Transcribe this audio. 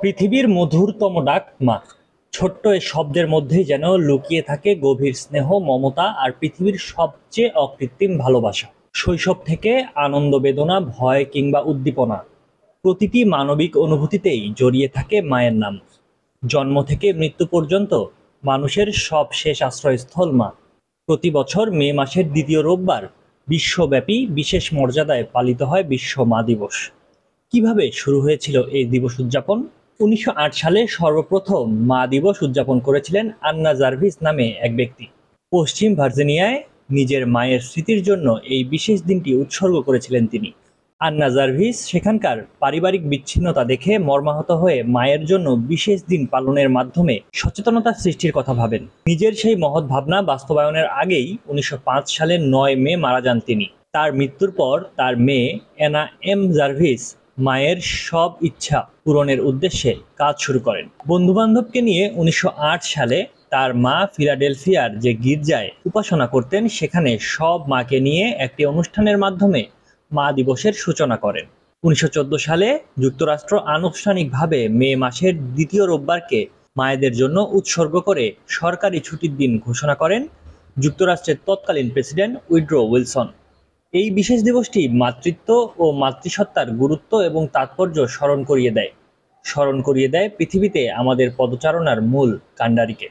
পৃথিবীর মধুরতম ডাক মা ছোট্ট এই শব্দের মধ্যেই যেন লুকিয়ে থাকে গভীর স্নেহ মমতা আর পৃথিবীর সবচেয়ে অকৃত্রিম ভালোবাসা শৈশব থেকে আনন্দ বেদনা ভয় কিংবা উদ্দীপনা প্রতিটি মানবিক অনুভূতিতেই জড়িয়ে থাকে মায়ের নাম জন্ম থেকে মৃত্যু পর্যন্ত মানুষের সব শেষ আশ্রয়স্থল মা প্রতি বছর মে মাসের দ্বিতীয় রোববার বিশ্বব্যাপী বিশেষ মর্যাদায় পালিত হয় বিশ্ব মা দিবস কিভাবে শুরু হয়েছিল এই দিবস উদযাপন উনিশশো সালে সর্বপ্রথম মা দিবস উদযাপন করেছিলেন আন্না জার্ভিস নামে এক ব্যক্তি পশ্চিম ভার্জিনিয়ায় নিজের মায়ের স্মৃতির জন্য এই বিশেষ দিনটি উৎসর্গ করেছিলেন তিনি আন্না জার্ভিস সেখানকার পারিবারিক বিচ্ছিন্নতা দেখে মর্মাহত হয়ে মায়ের জন্য বিশেষ দিন পালনের মাধ্যমে সচেতনতা সৃষ্টির কথা ভাবেন নিজের সেই মহৎ ভাবনা বাস্তবায়নের আগেই উনিশশো সালের নয় মে মারা যান তিনি তার মৃত্যুর পর তার মেয়ে অ্যানা এম জার্ভিস মায়ের সব ইচ্ছা পূরণের উদ্দেশ্যে কাজ শুরু করেন বন্ধুবান্ধবকে নিয়ে উনিশশো সালে তার মা ফিলাডেলফিয়ার যে গির্জায় উপাসনা করতেন সেখানে সব মাকে নিয়ে একটি অনুষ্ঠানের মাধ্যমে মা দিবসের সূচনা করেন উনিশশো সালে যুক্তরাষ্ট্র আনুষ্ঠানিকভাবে মে মাসের দ্বিতীয় রোববারকে মায়েদের জন্য উৎসর্গ করে সরকারি ছুটির দিন ঘোষণা করেন যুক্তরাষ্ট্রের তৎকালীন প্রেসিডেন্ট উইড্রো উইলসন এই বিশেষ দিবসটি মাতৃত্ব ও মাতৃসত্তার গুরুত্ব এবং তাৎপর্য স্মরণ করিয়ে দেয় স্মরণ করিয়ে দেয় পৃথিবীতে আমাদের পদচারণার মূল কাণ্ডারিকে